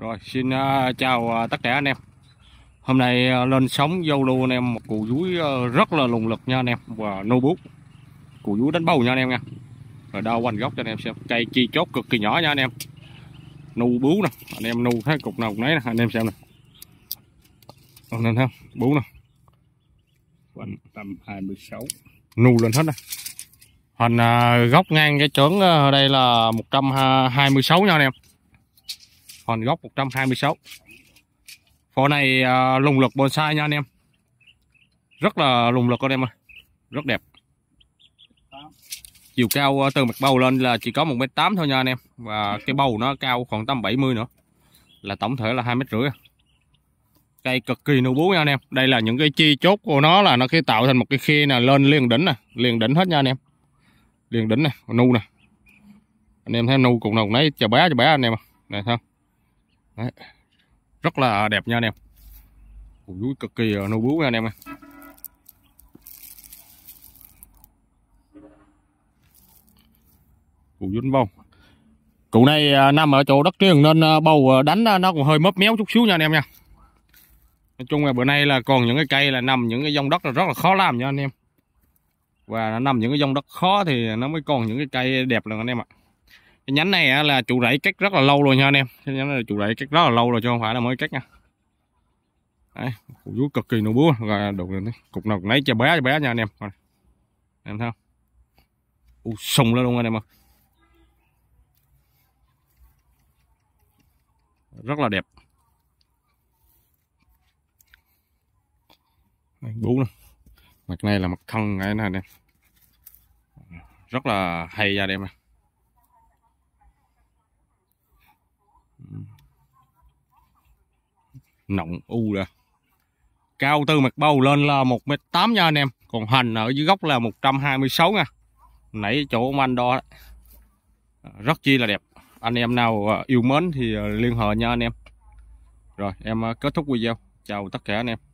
Rồi xin uh, chào uh, tất cả anh em Hôm nay uh, lên sóng dâu lưu anh em một cụ dúi rất là lùng lực nha anh em Và nô bút Cụ dúi đánh bầu nha anh em nha Rồi đau quanh góc cho anh em xem Cây chi chốt cực kỳ nhỏ nha anh em Nụ bú nè Anh em nụ thấy cục nào cũng nấy nè anh em xem nè Anh em thấy không Bú nè Quanh tầm 26 Nụ lên hết nè Hình góc ngang cái chớn ở đây là 126 nha anh em hòn gốc 126 phò này à, lùng lực bonsai nha anh em rất là lùng lực anh em ơi rất đẹp chiều cao à, từ mặt bầu lên là chỉ có 1m8 thôi nha anh em và cái bầu nó cao khoảng tầm 70 nữa là tổng thể là 2m rưỡi cây cực kỳ nụ bú nha anh em đây là những cái chi chốt của nó là nó khi tạo thành một cái khe nè lên liền đỉnh nè liền đỉnh hết nha anh em liền đỉnh nè nu nè anh em thấy nu cùng nào nấy chà bé chà bé anh em này sao Đấy. rất là đẹp nha anh em củ dúi cực kỳ ờ, nâu bú nha anh em ơi củ dúi bông cụ này ờ, nằm ở chỗ đất riêng nên ờ, bầu đánh nó còn hơi mớp méo chút xíu nha anh em nha nói chung là bữa nay là còn những cái cây là nằm những cái dòng đất là rất là khó làm nha anh em và nó nằm những cái dòng đất khó thì nó mới còn những cái cây đẹp lần anh em ạ nhánh này là trụ rẫy cắt rất là lâu rồi nha anh em cái nhánh này là chủ rẫy cắt rất là lâu rồi chứ không phải là mới cắt nha đấy củ vú cực kỳ nụ búa rồi đục này cục nào nấy cho bé cho bé nha anh em rồi. em thấy không u sùng lên luôn anh em ơi rất là đẹp bú nữa mặt này là mặt thân này nè anh em rất là hay nha anh em này nọng u ra cao từ mặt bầu lên là một m tám nha anh em còn hành ở dưới gốc là 126 nha nãy chỗ ông anh đo rất chi là đẹp anh em nào à, yêu mến thì à, liên hệ nha anh em rồi em à, kết thúc video chào tất cả anh em